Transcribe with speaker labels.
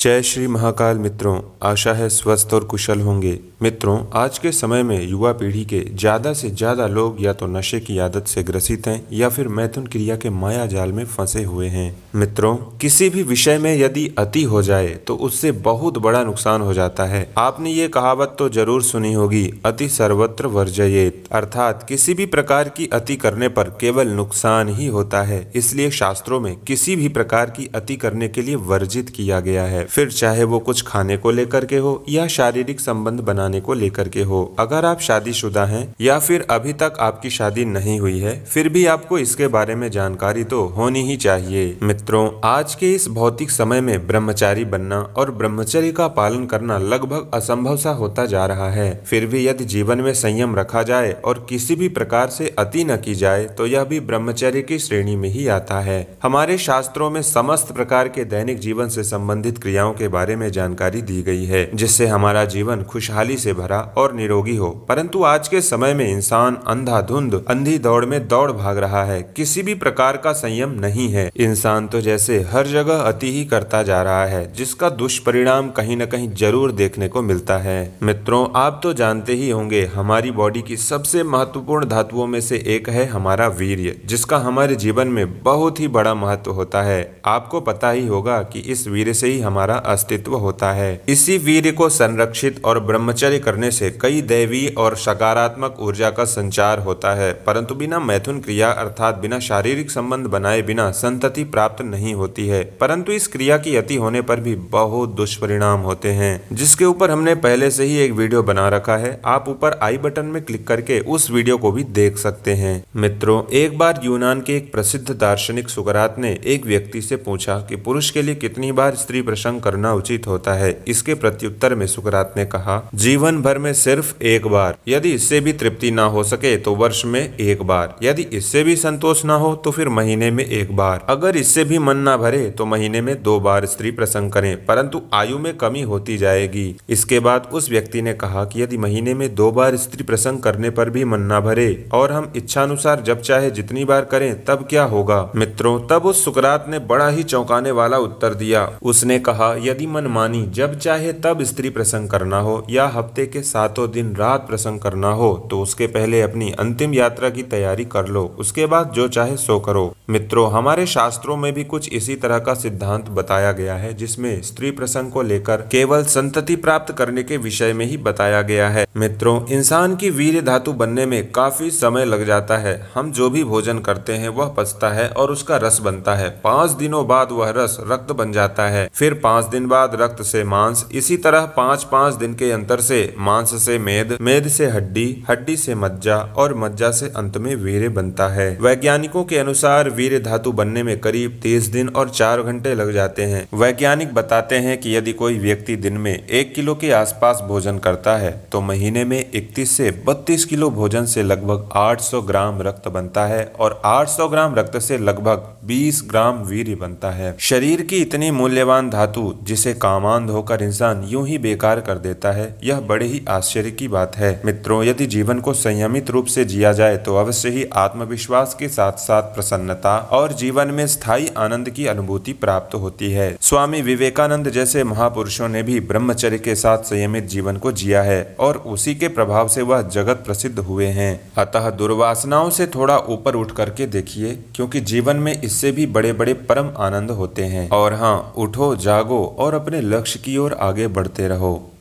Speaker 1: जय श्री महाकाल मित्रों आशा है स्वस्थ और कुशल होंगे मित्रों आज के समय में युवा पीढ़ी के ज़्यादा से ज़्यादा लोग या तो नशे की आदत से ग्रसित हैं या फिर मैथुन क्रिया के माया जाल में फंसे हुए हैं मित्रों किसी भी विषय में यदि अति हो जाए तो उससे बहुत बड़ा नुकसान हो जाता है आपने ये कहावत तो जरूर सुनी होगी अति सर्वत्र वर्जयेत अर्थात किसी भी प्रकार की अति करने पर केवल नुकसान ही होता है इसलिए शास्त्रों में किसी भी प्रकार की अति करने के लिए वर्जित किया गया है फिर चाहे वो कुछ खाने को लेकर के हो या शारीरिक संबंध बनाने को लेकर के हो अगर आप शादीशुदा हैं या फिर अभी तक आपकी शादी नहीं हुई है फिर भी आपको इसके बारे में जानकारी तो होनी ही चाहिए मित्रों आज के इस भौतिक समय में ब्रह्मचारी बनना और ब्रह्मचर्य का पालन करना लगभग असंभव सा होता जा रहा है फिर भी यदि जीवन में संयम रखा जाए और किसी भी प्रकार से अति न की जाए तो यह भी ब्रह्मचर्य की श्रेणी में ही आता है हमारे शास्त्रों में समस्त प्रकार के दैनिक जीवन से संबंधित क्रिया क्रियाओं के बारे में जानकारी दी गई है जिससे हमारा जीवन खुशहाली से भरा और निरोगी हो परंतु आज के समय में इंसान अंधाधुंध अंधी दौड़ में दौड़ भाग रहा है किसी भी प्रकार का संयम नहीं है इंसान तो जैसे हर जगह अति ही करता जा रहा है जिसका दुष्परिणाम कहीं न कहीं जरूर देखने को मिलता है मित्रों आप तो जानते ही होंगे हमारी बॉडी की सबसे महत्वपूर्ण धातुओं में से एक है हमारा वीर जिसका हमारे जीवन में बहुत ही बड़ा महत्व होता है आपको पता ही होगा कि इस वीर से ही हमारा हमारा अस्तित्व होता है इसी वीर को संरक्षित और ब्रह्मचर्य करने से कई दैवी और सकारात्मक ऊर्जा का संचार होता है परंतु बिना मैथुन क्रिया अर्थात बिना शारीरिक संबंध बनाए बिना संतति प्राप्त नहीं होती है परंतु इस क्रिया की अति होने पर भी बहुत दुष्परिणाम होते हैं जिसके ऊपर हमने पहले से ही एक वीडियो बना रखा है आप ऊपर आई बटन में क्लिक करके उस वीडियो को भी देख सकते हैं मित्रों एक बार यूनान के एक प्रसिद्ध दार्शनिक सुकरात ने एक व्यक्ति से पूछा कि पुरुष के लिए कितनी बार स्त्री प्रसंग करना उचित होता है इसके प्रत्युत्तर में सुकरात ने कहा जीवन भर में सिर्फ एक बार यदि इससे भी तृप्ति ना हो सके तो वर्ष में एक बार यदि इससे भी संतोष ना हो तो फिर महीने में एक बार अगर इससे भी मन ना भरे तो महीने में दो बार स्त्री प्रसंग करें परंतु आयु में कमी होती जाएगी इसके बाद उस व्यक्ति ने कहा कि यदि महीने में दो बार स्त्री प्रसंग करने पर भी मन ना भरे और हम इच्छानुसार जब चाहे जितनी बार करें तब क्या होगा मित्रों तब उस सुकरात ने बड़ा ही चौंकाने वाला उत्तर दिया उसने कहा यदि मनमानी जब चाहे तब स्त्री प्रसंग करना हो या हफ्ते के सातों दिन रात प्रसंग करना हो तो उसके पहले अपनी अंतिम यात्रा की तैयारी कर लो उसके बाद जो चाहे सो करो मित्रों हमारे शास्त्रों में भी कुछ इसी तरह का सिद्धांत बताया गया है जिसमें स्त्री प्रसंग को लेकर केवल संतति प्राप्त करने के विषय में ही बताया गया है मित्रों इंसान की वीर धातु बनने में काफी समय लग जाता है हम जो भी भोजन करते हैं वह पचता है और उसका रस बनता है पाँच दिनों बाद वह रस रक्त बन जाता है फिर पाँच पांच दिन बाद रक्त से मांस इसी तरह पाँच पाँच दिन के अंतर से मांस से मेद मेद से हड्डी हड्डी से मज्जा और मज्जा से अंत में वीर्य बनता है वैज्ञानिकों के अनुसार वीर धातु बनने में करीब तीस दिन और चार घंटे लग जाते हैं वैज्ञानिक बताते हैं की यदि कोई व्यक्ति दिन में एक किलो के आस भोजन करता है तो महीने में इकतीस से बत्तीस किलो भोजन से लगभग आठ ग्राम रक्त बनता है और आठ ग्राम रक्त से लगभग 20 ग्राम वीर बनता है शरीर की इतनी मूल्यवान धातु भूत जिसे कामांध होकर इंसान यूं ही बेकार कर देता है यह बड़े ही आश्चर्य की बात है मित्रों यदि जीवन को संयमित रूप से जिया जाए तो अवश्य ही आत्मविश्वास के साथ साथ प्रसन्नता और जीवन में स्थायी आनंद की अनुभूति प्राप्त होती है स्वामी विवेकानंद जैसे महापुरुषों ने भी ब्रह्मचर्य के साथ संयमित जीवन को जिया है और उसी के प्रभाव से वह जगत प्रसिद्ध हुए हैं अतः दुर्वासनाओं से थोड़ा ऊपर उठ करके देखिए क्योंकि जीवन में इससे भी बड़े बड़े परम आनंद होते हैं और हाँ उठो जागो जागो और अपने लक्ष्य की ओर आगे बढ़ते रहो